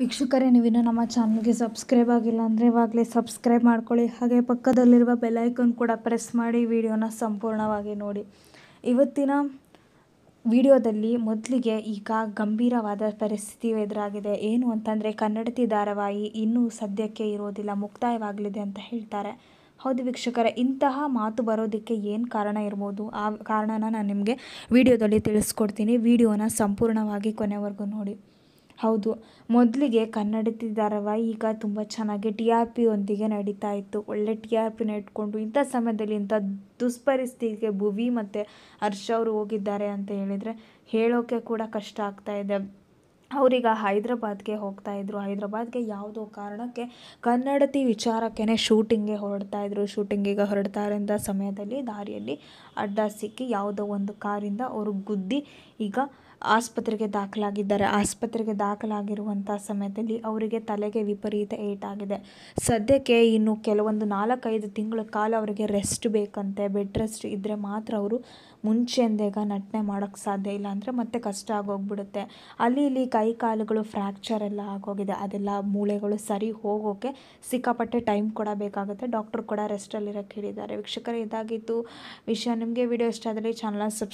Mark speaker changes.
Speaker 1: ವೀಕ್ಷಕರೇ ಇನ್ನೂ ನಮ್ಮ ಚಾನಲ್ಗೆ ಸಬ್ಸ್ಕ್ರೈಬ್ ಆಗಿಲ್ಲ ಅಂದರೆ ಇವಾಗಲೇ ಸಬ್ಸ್ಕ್ರೈಬ್ ಮಾಡ್ಕೊಳ್ಳಿ ಹಾಗೆ ಪಕ್ಕದಲ್ಲಿರುವ ಬೆಲೈಕನ್ ಕೂಡ ಪ್ರೆಸ್ ಮಾಡಿ ವಿಡಿಯೋನ ಸಂಪೂರ್ಣವಾಗಿ ನೋಡಿ ಇವತ್ತಿನ ವಿಡಿಯೋದಲ್ಲಿ ಮೊದಲಿಗೆ ಈಗ ಗಂಭೀರವಾದ ಪರಿಸ್ಥಿತಿ ಎದುರಾಗಿದೆ ಏನು ಅಂತಂದರೆ ಕನ್ನಡತಿ ಧಾರಾವಾಹಿ ಇನ್ನೂ ಸದ್ಯಕ್ಕೆ ಇರೋದಿಲ್ಲ ಮುಕ್ತಾಯವಾಗಲಿದೆ ಅಂತ ಹೇಳ್ತಾರೆ ಹೌದು ವೀಕ್ಷಕರೇ ಇಂತಹ ಮಾತು ಬರೋದಕ್ಕೆ ಏನು ಕಾರಣ ಇರ್ಬೋದು ಆ ಕಾರಣನ ನಾನು ನಿಮಗೆ ವಿಡಿಯೋದಲ್ಲಿ ತಿಳಿಸ್ಕೊಡ್ತೀನಿ ವಿಡಿಯೋನ ಸಂಪೂರ್ಣವಾಗಿ ಕೊನೆವರೆಗೂ ನೋಡಿ ಹೌದು ಮೊದಲಿಗೆ ಕನ್ನಡದ ಈಗ ತುಂಬ ಚೆನ್ನಾಗಿ ಟಿ ಆರ್ ಪಿಯೊಂದಿಗೆ ನಡೀತಾ ಇತ್ತು ಒಳ್ಳೆ ಟಿ ಆರ್ ಪಿನ ಇಟ್ಕೊಂಡು ಇಂಥ ಸಮಯದಲ್ಲಿ ಇಂಥ ದುಷ್ಪರಿಸ್ಥಿತಿಗೆ ಭುವಿ ಮತ್ತು ಹರ್ಷ ಅವರು ಹೋಗಿದ್ದಾರೆ ಅಂತ ಹೇಳಿದರೆ ಹೇಳೋಕ್ಕೆ ಕೂಡ ಕಷ್ಟ ಆಗ್ತಾ ಇದೆ ಅವರೀಗ ಹೈದ್ರಾಬಾದ್ಗೆ ಹೋಗ್ತಾಯಿದ್ರು ಹೈದ್ರಾಬಾದ್ಗೆ ಯಾವುದೋ ಕಾರಣಕ್ಕೆ ಕನ್ನಡತಿ ವಿಚಾರಕ್ಕೇ ಶೂಟಿಂಗ್ಗೆ ಹೊರಡ್ತಾಯಿದ್ರು ಶೂಟಿಂಗಿಗೆ ಹೊರಡ್ತಾ ಇರೋಂಥ ಸಮಯದಲ್ಲಿ ದಾರಿಯಲ್ಲಿ ಅಡ್ಡ ಸಿಕ್ಕಿ ಯಾವುದೋ ಒಂದು ಕಾರಿಂದ ಅವರು ಗುದ್ದಿ ಈಗ ಆಸ್ಪತ್ರೆಗೆ ದಾಖಲಾಗಿದ್ದಾರೆ ಆಸ್ಪತ್ರೆಗೆ ದಾಖಲಾಗಿರುವಂಥ ಸಮಯದಲ್ಲಿ ಅವರಿಗೆ ತಲೆಗೆ ವಿಪರೀತ ಏಟಾಗಿದೆ ಸದ್ಯಕ್ಕೆ ಇನ್ನು ಕೆಲವೊಂದು ನಾಲ್ಕೈದು ತಿಂಗಳ ಕಾಲ ಅವರಿಗೆ ರೆಸ್ಟ್ ಬೇಕಂತೆ ಬೆಡ್ ರೆಸ್ಟ್ ಇದ್ದರೆ ಮಾತ್ರ ಅವರು ಮುಂಚೆಂದೇಗ ನಟನೆ ಮಾಡೋಕ್ಕೆ ಸಾಧ್ಯ ಇಲ್ಲ ಅಂದರೆ ಮತ್ತೆ ಕಷ್ಟ ಆಗೋಗ್ಬಿಡುತ್ತೆ ಅಲ್ಲಿ ಇಲ್ಲಿ ಕೈ ಕಾಲುಗಳು ಫ್ರ್ಯಾಕ್ಚರ್ ಎಲ್ಲ ಆಗೋಗಿದೆ ಅದೆಲ್ಲ ಮೂಳೆಗಳು ಸರಿ ಹೋಗೋಕ್ಕೆ ಸಿಕ್ಕಾಪಟ್ಟೆ ಟೈಮ್ ಕೂಡ ಬೇಕಾಗುತ್ತೆ ಡಾಕ್ಟರ್ ಕೂಡ ರೆಸ್ಟಲ್ಲಿರೋಕ್ಕೆ ಹೇಳಿದ್ದಾರೆ ವೀಕ್ಷಕರೇ ಇದಾಗಿತ್ತು ವಿಷಯ ನಿಮಗೆ ವಿಡಿಯೋ ಇಷ್ಟ ಆದರೆ ಚಾನಲ್ನ ಸಬ್ಸ್